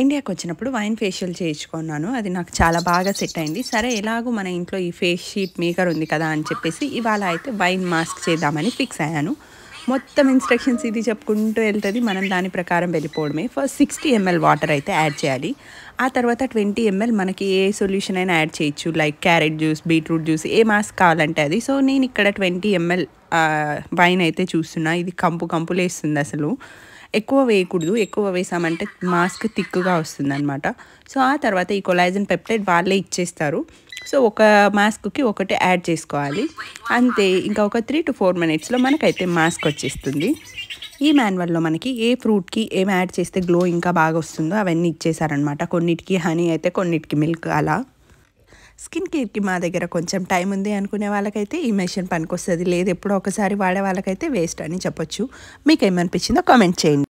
ఇండియాకి వచ్చినప్పుడు wine facial చేయించుకున్నాను అది నాకు చాలా బాగా సెట్ అయింది సరే ఎలాగో మన ఇంట్లో ఈ ఫేస్ షీట్ మేకర్ ఉంది కదా అని చెప్పేసి ఇవాళ అయితే వైన్ మాస్క్ చేద్దామని ఫిక్స్ అయ్యాను మొత్తం ఇన్స్ట్రక్షన్స్ ఇది చెప్పుకుంటూ వెళ్తుంది మనం దాని ప్రకారం వెళ్ళిపోవడమే ఫస్ట్ సిక్స్టీ ఎంఎల్ వాటర్ అయితే యాడ్ చేయాలి ఆ తర్వాత ట్వంటీ ఎంఎల్ మనకి ఏ సొల్యూషన్ అయినా యాడ్ చేయొచ్చు like carrot juice beetroot juice ఏ మాస్క్ కావాలంటే అది సో నేను ఇక్కడ ట్వంటీ ఎంఎల్ వైన్ అయితే చూస్తున్నా ఇది కంపు కంపులేస్తుంది అసలు ఎక్కువ వేయకూడదు ఎక్కువ వేసామంటే మాస్క్ థిక్గా వస్తుంది అనమాట సో ఆ తర్వాత ఈ కొలైజన్ పెప్టైడ్ వాళ్ళే ఇచ్చేస్తారు సో ఒక మాస్క్కి ఒకటి యాడ్ చేసుకోవాలి అంతే ఇంకా ఒక త్రీ టు ఫోర్ మినిట్స్లో మనకైతే మాస్క్ వచ్చేస్తుంది ఈ మాన్యువల్లో మనకి ఏ ఫ్రూట్కి ఏం యాడ్ చేస్తే గ్లో ఇంకా బాగా వస్తుందో అవన్నీ ఇచ్చేసారనమాట కొన్నిటికి హనీ అయితే కొన్నిటికి మిల్క్ అలా స్కిన్ కేర్కి మా దగ్గర కొంచెం టైం ఉంది అనుకునే వాళ్ళకైతే ఈ మెషిన్ వస్తుంది లేదు ఎప్పుడో ఒకసారి వాడే వాళ్ళకైతే వేస్ట్ అని చెప్పొచ్చు మీకు ఏమనిపించిందో కామెంట్ చేయండి